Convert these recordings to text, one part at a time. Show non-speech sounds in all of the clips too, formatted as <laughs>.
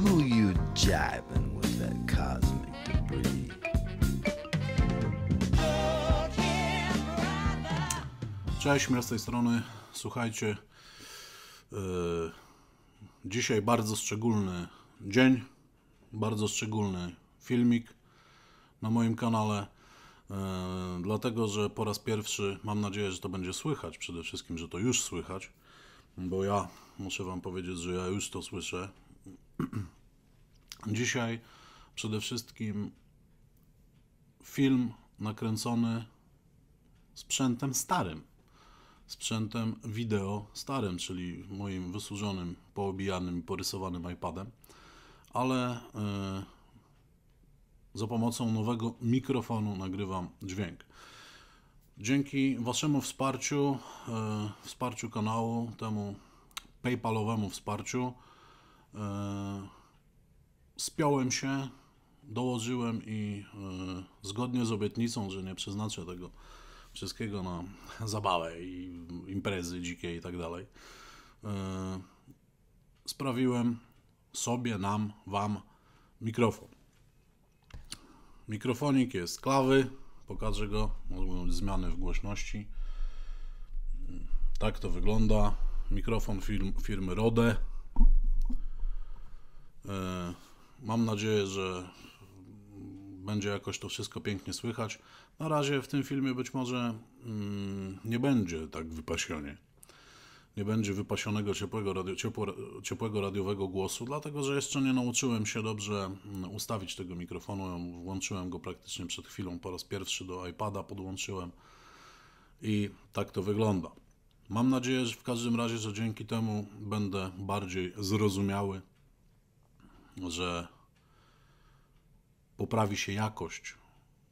who you jiving with that cosmic debris. Cześć, miasto z tej strony. Słuchajcie, yy, dzisiaj bardzo szczególny dzień, bardzo szczególny filmik na moim kanale. Yy, dlatego, że po raz pierwszy mam nadzieję, że to będzie słychać przede wszystkim, że to już słychać, bo ja muszę Wam powiedzieć, że ja już to słyszę. <clears throat> Dzisiaj przede wszystkim film nakręcony sprzętem starym, sprzętem wideo starym, czyli moim wysłużonym, poobijanym porysowanym iPadem, ale e, za pomocą nowego mikrofonu nagrywam dźwięk. Dzięki Waszemu wsparciu, e, wsparciu kanału, temu PayPalowemu wsparciu, E, spiąłem się, dołożyłem i e, zgodnie z obietnicą, że nie przeznaczę tego wszystkiego na <laughs> zabawę i imprezy dzikie i tak dalej, e, sprawiłem sobie, nam, wam mikrofon. Mikrofonik jest klawy, pokażę go, mogą być zmiany w głośności. Tak to wygląda. Mikrofon firmy Rode E, mam nadzieję, że będzie jakoś to wszystko pięknie słychać. Na razie w tym filmie być może mm, nie będzie tak wypasionie. Nie będzie wypasionego ciepłego, radio, ciepło, ciepłego radiowego głosu, dlatego że jeszcze nie nauczyłem się dobrze mm, ustawić tego mikrofonu. Włączyłem go praktycznie przed chwilą po raz pierwszy do iPada, podłączyłem i tak to wygląda. Mam nadzieję, że w każdym razie, że dzięki temu będę bardziej zrozumiały że poprawi się jakość,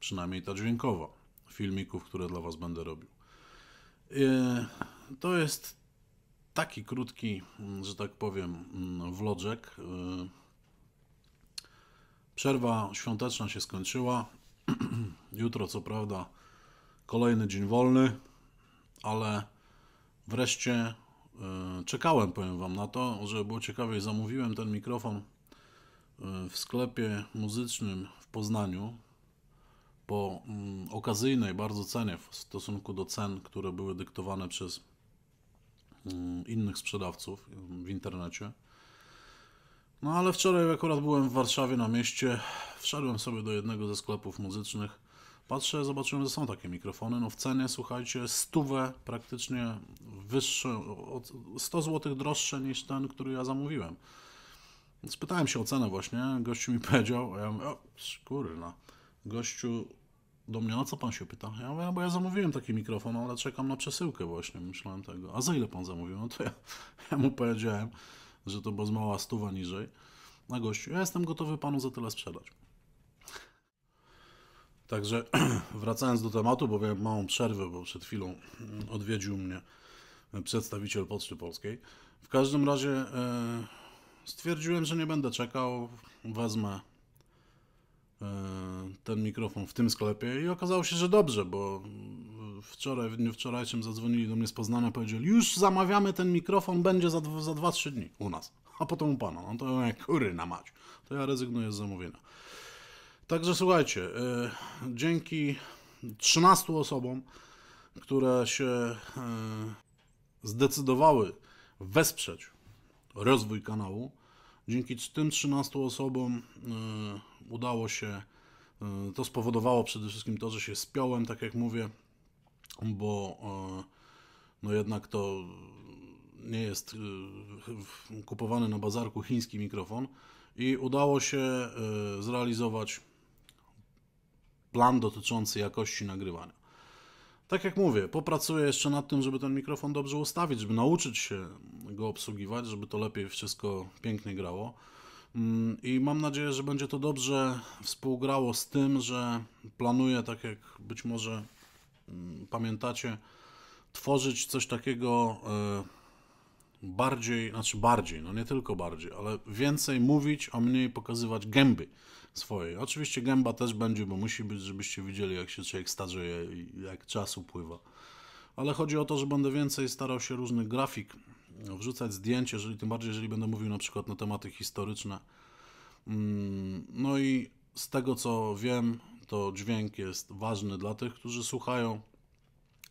przynajmniej ta dźwiękowa, filmików, które dla Was będę robił. Yy, to jest taki krótki, mm, że tak powiem, mm, vlodzek. Yy, przerwa świąteczna się skończyła. <clears throat> Jutro, co prawda, kolejny dzień wolny, ale wreszcie yy, czekałem, powiem Wam, na to, że było ciekawie. Zamówiłem ten mikrofon Y, w sklepie muzycznym w Poznaniu po mm, okazyjnej bardzo cenie w stosunku do cen, które były dyktowane przez mm, innych sprzedawców w internecie. No ale wczoraj akurat byłem w Warszawie na mieście, wszedłem sobie do jednego ze sklepów muzycznych, patrzę, zobaczyłem, że są takie mikrofony, no w cenie, słuchajcie, stówę praktycznie wyższe, 100 zł droższe niż ten, który ja zamówiłem. Spytałem się o cenę właśnie, gościu mi <laughs> powiedział, a ja mówię, o kurna, no. gościu do mnie, no co pan się pyta? Ja mówię, no bo ja zamówiłem taki mikrofon, ale czekam na przesyłkę właśnie, myślałem tego. A za ile pan zamówił? No to ja, <laughs> ja mu powiedziałem, że to była z mała stuwa niżej. Na no gościu, ja jestem gotowy panu za tyle sprzedać. Także <clears throat> wracając do tematu, bo miałem małą przerwę, bo przed chwilą odwiedził mnie przedstawiciel Poczty Polskiej. W każdym razie... Yy stwierdziłem, że nie będę czekał, wezmę e, ten mikrofon w tym sklepie i okazało się, że dobrze, bo wczoraj, w dniu wczorajszym zadzwonili do mnie z Poznania, powiedzieli, już zamawiamy ten mikrofon, będzie za, za 2-3 dni u nas, a potem u Pana. No to jak kury na mać, to ja rezygnuję z zamówienia. Także słuchajcie, e, dzięki 13 osobom, które się e, zdecydowały wesprzeć rozwój kanału. Dzięki tym 13 osobom e, udało się, e, to spowodowało przede wszystkim to, że się spiąłem, tak jak mówię, bo e, no jednak to nie jest kupowany na bazarku chiński mikrofon i udało się zrealizować plan dotyczący jakości nagrywania. Tak jak mówię, popracuję jeszcze nad tym, żeby ten mikrofon dobrze ustawić, żeby nauczyć się go obsługiwać, żeby to lepiej wszystko pięknie grało. Mm, I mam nadzieję, że będzie to dobrze współgrało z tym, że planuję, tak jak być może mm, pamiętacie, tworzyć coś takiego e, bardziej, znaczy bardziej, no nie tylko bardziej, ale więcej mówić, a mniej pokazywać gęby swojej. Oczywiście gęba też będzie, bo musi być, żebyście widzieli, jak się człowiek starzeje i jak czas upływa. Ale chodzi o to, że będę więcej starał się różnych grafik wrzucać zdjęcia, jeżeli, tym bardziej, jeżeli będę mówił na przykład na tematy historyczne. Mm, no i z tego co wiem, to dźwięk jest ważny dla tych, którzy słuchają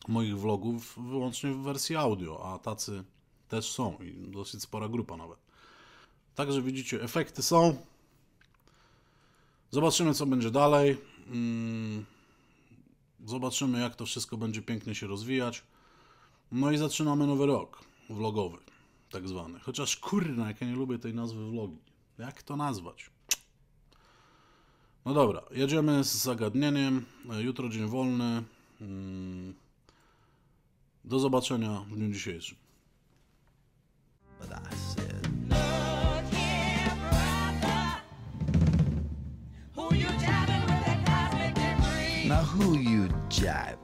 moich vlogów wyłącznie w wersji audio, a tacy też są i dosyć spora grupa nawet. Także widzicie, efekty są. Zobaczymy, co będzie dalej. Mm, zobaczymy, jak to wszystko będzie pięknie się rozwijać. No i zaczynamy nowy rok vlogowy, tak zwany. Chociaż kurna, jak ja nie lubię tej nazwy vlogi. Jak to nazwać? No dobra, jedziemy z zagadnieniem. E, jutro dzień wolny. Mm. Do zobaczenia w dniu dzisiejszym. who you